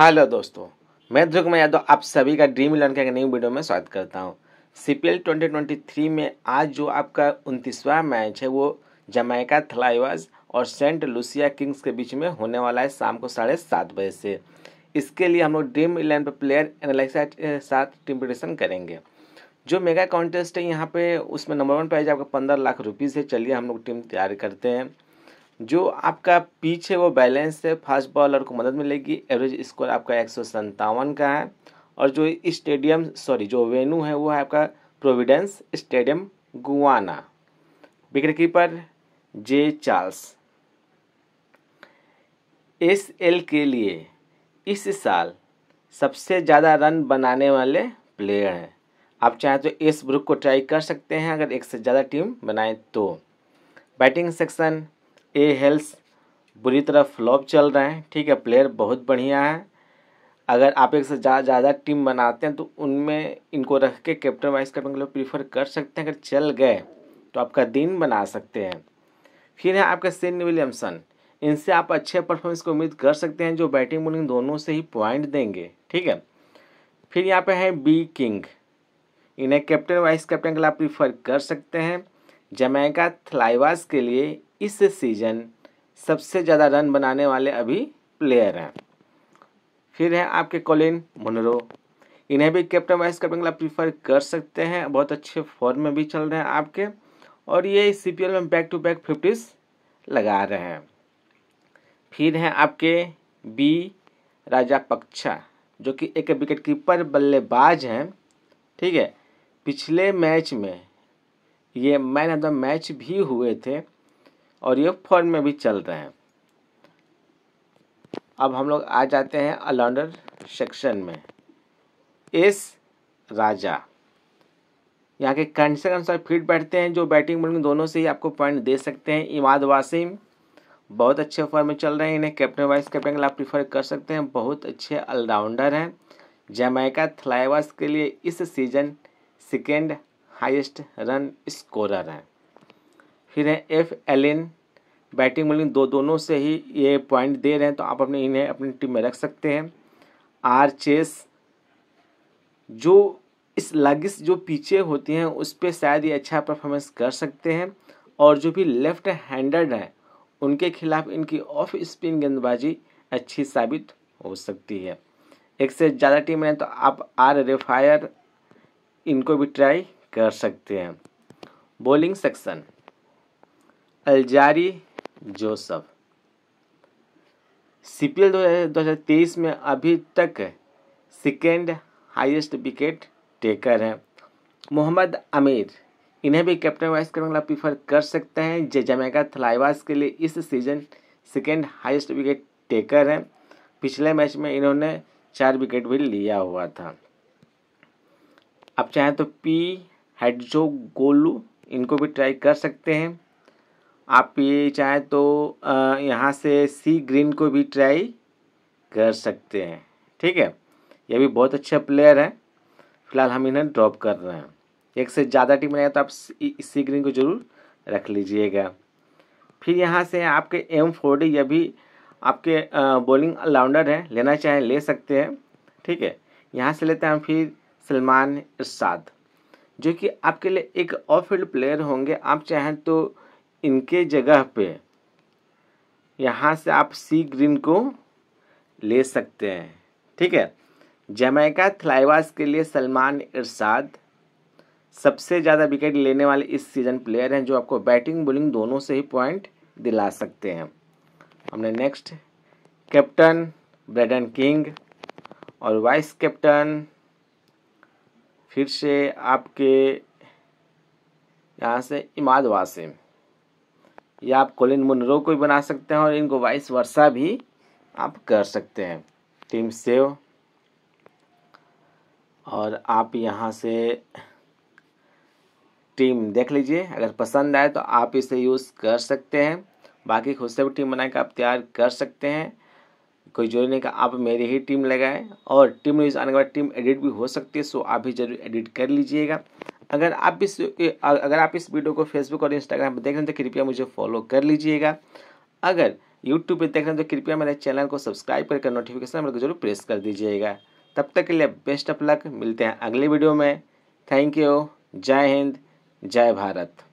hello दोस्तों मैं ध्रुव कुमार यादव आप सभी का ड्रीम का एक न्यू वीडियो में स्वागत करता हूँ C P L twenty twenty three में आज जो आपका उनतीसवां मैच है वो जमैका थलाइवाज और सेंट लुसिया किंग्स के बीच में होने वाला है शाम को साढ़े सात बजे से इसके लिए हम लोग ड्रीम इलेवन पर प्लेयर एनालिसा के साथ टीम प्रडिशन करेंगे जो मेगा कॉन्टेस्ट है यहाँ पर उसमें नंबर वन प्राइज आपका पंद्रह लाख रुपीज़ है चलिए हम लोग टीम तैयार करते हैं जो आपका पिच है वो बैलेंस है फास्ट बॉलर को मदद मिलेगी एवरेज स्कोर आपका एक का है और जो स्टेडियम सॉरी जो वेन्यू है वो है आपका Providence Stadium Guyana wicket keeper J Charles S L के लिए इस साल सबसे ज़्यादा रन बनाने वाले प्लेयर हैं आप चाहें तो एस ब्रुक को ट्राई कर सकते हैं अगर एक से ज़्यादा टीम बनाए तो बैटिंग सेक्शन ए हेल्स बुरी तरह फ्लॉप चल रहे हैं ठीक है प्लेयर बहुत बढ़िया हैं अगर आप एक से ज़्यादा ज़्यादा टीम बनाते हैं तो उनमें इनको रख के कैप्टन वाइस कैप्टन के लिए प्रीफर कर सकते हैं अगर चल गए तो आपका दिन बना सकते हैं फिर है आपका सेन विलियमसन इनसे आप अच्छे परफॉर्मेंस की उम्मीद कर सकते हैं जो बैटिंग बोलिंग दोनों से ही पॉइंट देंगे ठीक है फिर यहाँ पे है बी किंग इन्हें कैप्टन वाइस कैप्टन के लिए आप प्रीफर कर सकते हैं जमैका थलाइवास के लिए इस सीज़न सबसे ज़्यादा रन बनाने वाले अभी प्लेयर हैं फिर हैं आपके कॉलिन मुनरो इन्हें भी कैप्टन वाइस कैप्टन का प्रीफर कर सकते हैं बहुत अच्छे फॉर्म में भी चल रहे हैं आपके और ये सी में बैक टू बैक फिफ्टीज लगा रहे हैं फिर हैं आपके बी राजा पक्षा जो कि एक विकेट कीपर बल्लेबाज हैं ठीक है पिछले मैच में ये मैन ऑफ द मैच भी हुए थे और ये फोन में भी चल रहे हैं अब हम लोग आ जाते हैं अलाउंडर सेक्शन में एस राजा यहाँ के कंडीशन के अनुसार फिट बैठते हैं जो बैटिंग बोलिंग दोनों से ही आपको पॉइंट दे सकते हैं इमाद वासिम बहुत अच्छे फॉर्म में चल रहे हैं इन्हें कैप्टन वाइस कैप्टन के लिए आप प्रीफर कर सकते हैं बहुत अच्छे ऑलराउंडर हैं जमैका थलाइवास के लिए इस season second highest run scorer हैं फिर है एफ एलेन बैटिंग बॉलिंग दो दोनों से ही ये पॉइंट दे रहे हैं तो आप अपने इन्हें अपनी टीम में रख सकते हैं आर चेस जो इस लगिस जो पीछे होती हैं उस पर शायद ये अच्छा परफॉर्मेंस कर सकते हैं और जो भी लेफ्ट हैंडर्ड हैं उनके खिलाफ इनकी ऑफ स्पिन गेंदबाजी अच्छी साबित हो सकती है एक से ज़्यादा टीम है तो आप आर रेफायर इनको भी ट्राई कर सकते हैं bowling section Alzarri Joseph C P L दो हज़ार तेईस में अभी तक सेकेंड हाईएस्ट विकेट टेकर हैं मोहम्मद आमिर इन्हें भी कैप्टन वाइस करने वाला प्रीफर कर सकते हैं जे जमैका थलाइवास के लिए इस season second highest wicket taker हैं पिछले मैच में इन्होंने चार विकेट भी लिया हुआ था आप चाहें तो पी हेडजो गोलू इनको भी ट्राई कर सकते हैं आप ये चाहें तो यहाँ से सी ग्रीन को भी ट्राई कर सकते हैं ठीक है ये भी बहुत अच्छा प्लेयर है फिलहाल हम इन्हें ड्रॉप कर रहे हैं एक से ज़्यादा टीम रहेगा तो आप सी ग्रीन को ज़रूर रख लीजिएगा फिर यहाँ से आपके एम फोर्टी यह भी आपके बॉलिंग ऑलराउंडर हैं लेना चाहें ले सकते हैं ठीक है यहाँ से लेते हैं हम फिर सलमान इरसाद जो कि आपके लिए एक ऑफ फील्ड प्लेयर होंगे आप चाहें तो इनके जगह पे यहाँ से आप सी ग्रीन को ले सकते हैं ठीक है जमैका थलाइवास के लिए सलमान इरशाद सबसे ज़्यादा विकेट लेने वाले इस सीज़न प्लेयर हैं जो आपको बैटिंग बॉलिंग दोनों से ही पॉइंट दिला सकते हैं हमने नेक्स्ट कैप्टन ब्रेडन किंग और वाइस कैप्टन फिर से आपके यहाँ से इमाद वासिम या आप कोलिन मुनरो को भी बना सकते हैं और इनको वाइस वर्षा भी आप कर सकते हैं टीम सेव और आप यहाँ से टीम देख लीजिए अगर पसंद आए तो आप इसे यूज़ कर सकते हैं बाकी खुद से भी टीम बना के आप तैयार कर सकते हैं कोई जरूरी नहीं कि आप मेरी ही टीम लगाएं और टीम यूज़ आने के बाद टीम एडिट भी हो सकती है सो आप भी जरूर एडिट कर लीजिएगा अगर आप इस अगर आप इस वीडियो को फेसबुक और इंस्टाग्राम पर देख रहे हैं तो कृपया मुझे फॉलो कर लीजिएगा अगर यूट्यूब पर देख रहे हैं तो कृपया मेरे चैनल को सब्सक्राइब करके नोटिफिकेशन बल को जरूर प्रेस कर दीजिएगा तब तक के लिए बेस्ट ऑफ लक मिलते हैं अगले वीडियो में थैंक यू जय हिंद जय भारत